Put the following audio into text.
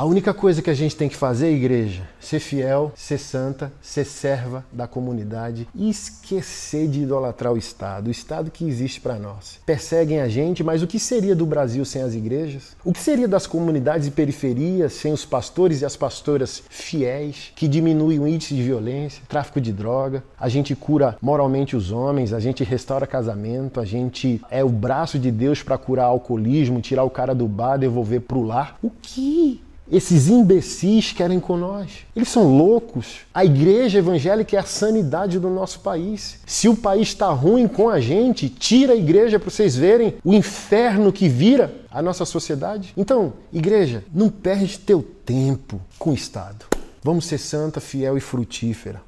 A única coisa que a gente tem que fazer, igreja, ser fiel, ser santa, ser serva da comunidade e esquecer de idolatrar o Estado, o Estado que existe para nós. Perseguem a gente, mas o que seria do Brasil sem as igrejas? O que seria das comunidades e periferias sem os pastores e as pastoras fiéis que diminuem o índice de violência, tráfico de droga? A gente cura moralmente os homens, a gente restaura casamento, a gente é o braço de Deus para curar alcoolismo, tirar o cara do bar, devolver pro lar. O que esses imbecis querem com nós. Eles são loucos. A igreja evangélica é a sanidade do nosso país. Se o país está ruim com a gente, tira a igreja para vocês verem o inferno que vira a nossa sociedade. Então, igreja, não perde teu tempo com o Estado. Vamos ser santa, fiel e frutífera.